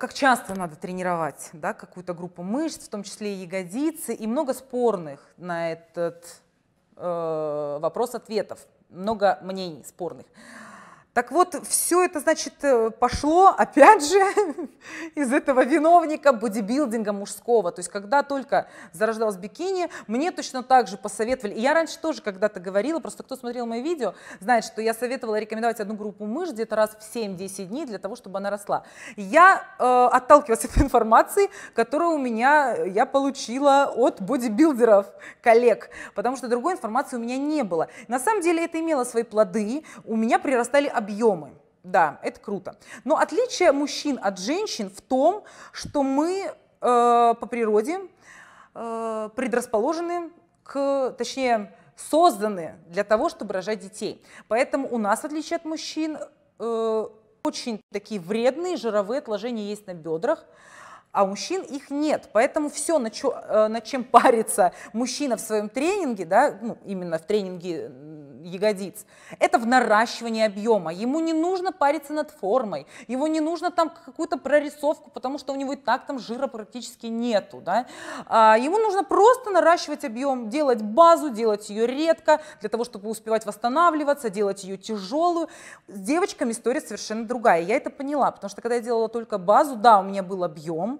как часто надо тренировать да, какую-то группу мышц, в том числе и ягодицы, и много спорных на этот э, вопрос ответов, много мнений спорных. Так вот, все это, значит, э, пошло, опять же, из этого виновника бодибилдинга мужского. То есть, когда только зарождалась бикини, мне точно так же посоветовали. И я раньше тоже когда-то говорила, просто кто смотрел мои видео, знает, что я советовала рекомендовать одну группу мышц где-то раз в 7-10 дней для того, чтобы она росла. Я э, отталкивалась от информации, которую у меня э, я получила от бодибилдеров, коллег, потому что другой информации у меня не было. На самом деле это имело свои плоды. У меня прирастали объемы. Да, это круто. Но отличие мужчин от женщин в том, что мы э, по природе э, предрасположены к, точнее, созданы для того, чтобы рожать детей. Поэтому у нас, в отличие от мужчин, э, очень такие вредные жировые отложения есть на бедрах а у мужчин их нет. Поэтому все, на чё, э, над чем парится мужчина в своем тренинге, да, ну, именно в тренинге ягодиц, это в наращивании объема. Ему не нужно париться над формой, его не нужно там какую-то прорисовку, потому что у него и так там жира практически нету. Да? А ему нужно просто наращивать объем, делать базу, делать ее редко, для того, чтобы успевать восстанавливаться, делать ее тяжелую. С девочками история совершенно другая. Я это поняла, потому что когда я делала только базу, да, у меня был объем,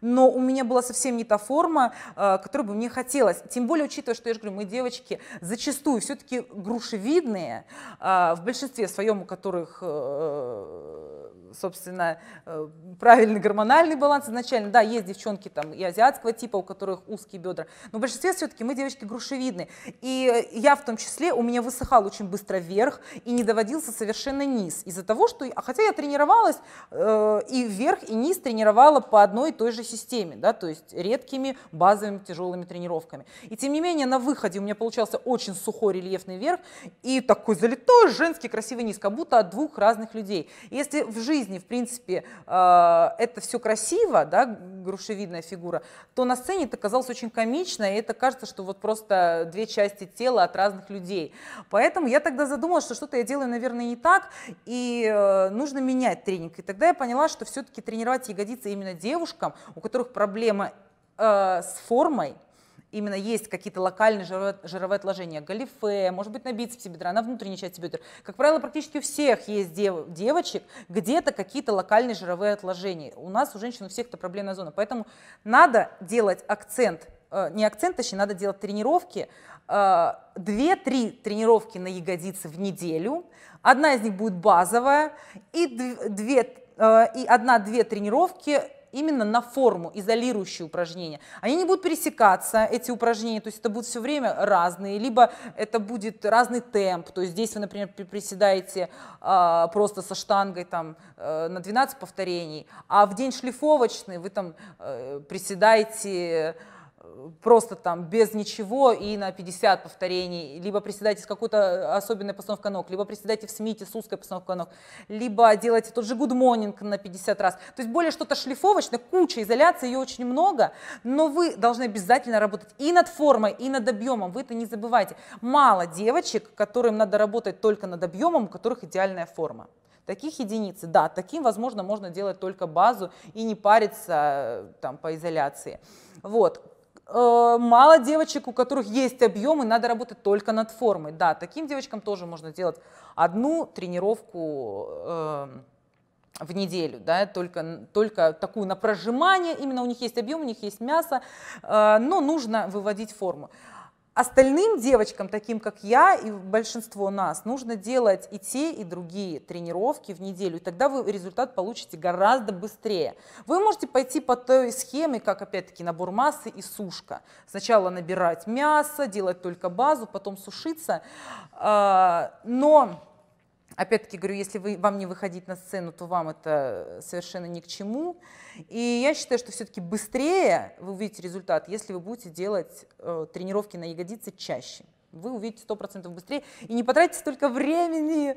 но у меня была совсем не та форма, э, которую бы мне хотелось. Тем более, учитывая, что я же говорю, мы девочки зачастую все-таки грушевидные, э, в большинстве своем у которых, э, собственно, правильный гормональный баланс изначально. Да, есть девчонки там и азиатского типа, у которых узкие бедра, но в большинстве все-таки мы девочки грушевидные. И я в том числе, у меня высыхал очень быстро вверх и не доводился совершенно низ из-за того, что, хотя я тренировалась и вверх, и низ тренировала по одной и той той же системе, да, то есть редкими базовыми тяжелыми тренировками. И тем не менее на выходе у меня получался очень сухой рельефный верх и такой залитой женский красивый низ, как будто от двух разных людей. Если в жизни, в принципе, э, это все красиво, да, грушевидная фигура, то на сцене это казалось очень комично, и это кажется, что вот просто две части тела от разных людей. Поэтому я тогда задумалась, что что-то я делаю, наверное, не так, и э, нужно менять тренинг. И тогда я поняла, что все-таки тренировать ягодицы именно девушкам, у которых проблемы э, с формой, именно есть какие-то локальные жировые, жировые отложения, галифе, может быть, на бицепсе бедра, на внутренней части бедер. Как правило, практически у всех есть дев, девочек где-то какие-то локальные жировые отложения. У нас, у женщин, у всех это проблемная зона. Поэтому надо делать акцент, э, не акцент, точнее, надо делать тренировки, э, 2-3 тренировки на ягодицы в неделю. Одна из них будет базовая, и 2 э, и одна-две тренировки именно на форму, изолирующие упражнения. Они не будут пересекаться, эти упражнения, то есть это будут все время разные, либо это будет разный темп, то есть здесь вы, например, приседаете э, просто со штангой там, э, на 12 повторений, а в день шлифовочный вы там э, приседаете просто там без ничего и на 50 повторений, либо приседайте с какой-то э, особенной постановкой ног, либо приседайте в смите с узкой постановкой ног, либо делайте тот же good morning на 50 раз. То есть более что-то шлифовочное, куча изоляции, ее очень много, но вы должны обязательно работать и над формой, и над объемом, вы это не забывайте. Мало девочек, которым надо работать только над объемом, у которых идеальная форма. Таких единицы, да, таким, возможно, можно делать только базу и не париться э, там по изоляции. Вот, Э, мало девочек, у которых есть объем, и надо работать только над формой. Да, таким девочкам тоже можно делать одну тренировку э, в неделю, да, только, только такую на прожимание, именно у них есть объем, у них есть мясо, э, но нужно выводить форму. Остальным девочкам, таким как я и большинство нас, нужно делать и те, и другие тренировки в неделю, и тогда вы результат получите гораздо быстрее. Вы можете пойти по той схеме, как опять-таки набор массы и сушка. Сначала набирать мясо, делать только базу, потом сушиться, а, но Опять-таки говорю, если вы, вам не выходить на сцену, то вам это э, совершенно ни к чему. И я считаю, что все-таки быстрее вы увидите результат, если вы будете делать э, тренировки на ягодицы чаще. Вы увидите 100% быстрее и не потратите столько времени,